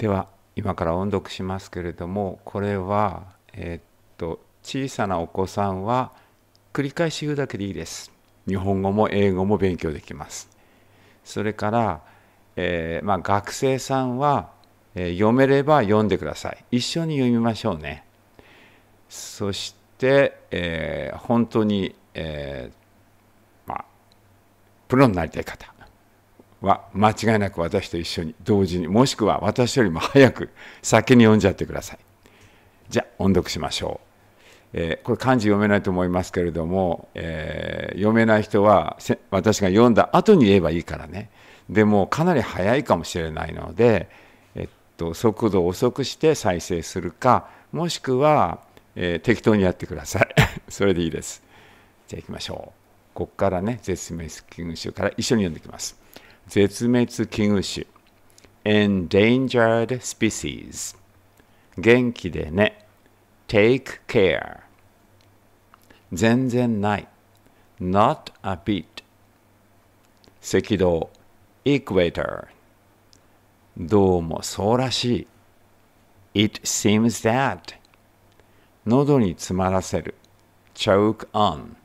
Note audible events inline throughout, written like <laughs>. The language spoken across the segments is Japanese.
では今から音読しますけれどもこれは、えー、っと小さなお子さんは繰り返し言うだけでいいです。日本語も英語も勉強できます。それから、えー、まあ、学生さんは、えー、読めれば読んでください。一緒に読みましょうね。そして、えー、本当に、えまあ、プロになりたい方は間違いなく私と一緒に同時にもしくは私よりも早く先に読んじゃってくださいじゃあ音読しましょう、えー、これ漢字読めないと思いますけれども、えー、読めない人は私が読んだ後に言えばいいからねでもかなり早いかもしれないので、えっと、速度を遅くして再生するかもしくは、えー、適当にやってください <laughs> それでいいですじゃあ行きましょうここからね絶滅危惧種から一緒に読んでいきます絶滅危惧種 endangered species 元気でね take care 全然ない not a bit 赤道 equator どうもそうらしい it seems that 喉に詰まらせる choke on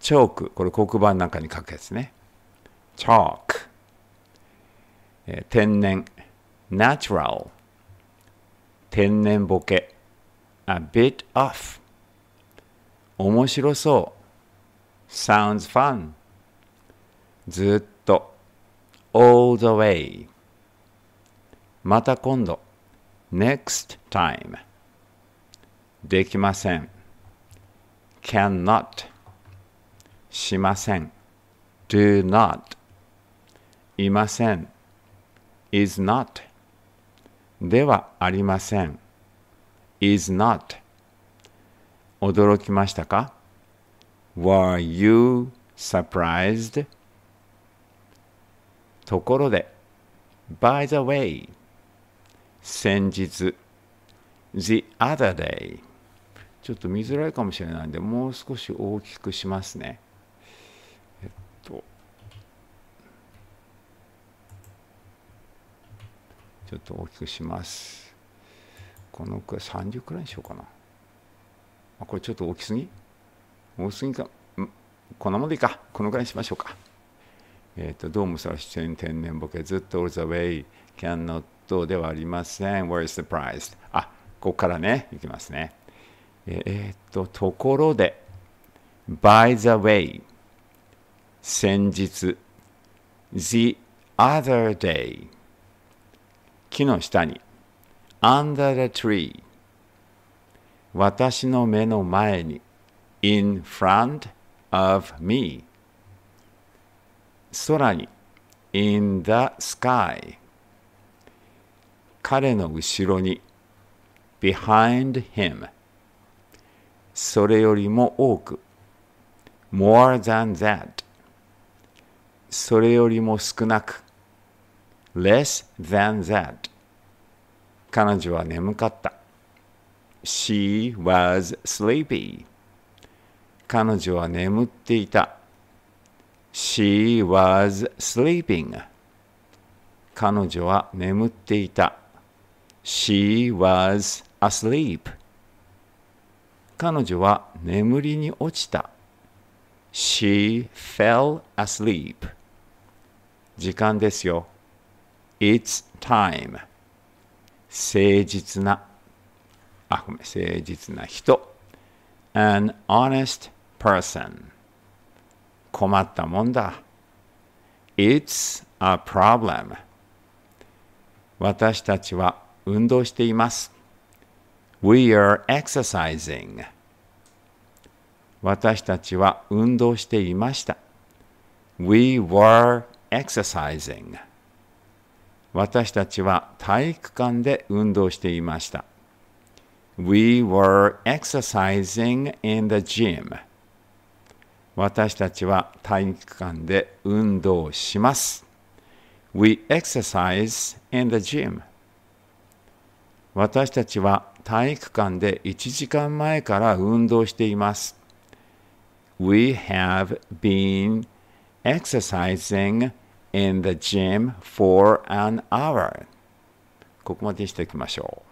チョークこれ黒板なんかに書くやつね chalk 天然 natural 天然ボケ a bit off 面白そう sounds fun ずっと all the way また今度 next time できません cannot しません do not いません is not ではありません is not 驚きましたか Were you surprised? ところで By the way 先日 The other day ちょっと見づらいかもしれないんでもう少し大きくしますねちょっと大きくしますこのくらい30くらいにしようかなあこれちょっと大きすぎ大きすぎかこんなもんでいいかこのくらいにしましょうかえっ、ー、とどうもさ出演天然ボケずっと all the way cannot ではありません where is the prize あここからねいきますねえー、っとところで by the way 先日 the other day 木の下に under the tree 私の目の前に in front of me 空に in the sky 彼の後ろに behind him それよりも多く more than that それよりも少なく less than that. 彼女は眠かった。She was sleepy. 彼女は眠っていた。She was sleeping. 彼女は眠っていた。She was asleep. 彼女は眠りに落ちた。She fell asleep. 時間ですよ。It's time 誠実なあごめん誠実な人 An honest person 困ったもんだ It's a problem 私たちは運動しています We are exercising 私たちは運動していました We were exercising 私たちは体育館で運動していました。We were exercising in the gym. 私たちは体育館で運動します。We exercise in the gym. 私たちは体育館で1時間前から運動しています。We have been exercising in the gym for an hour ここまでにしておきましょう。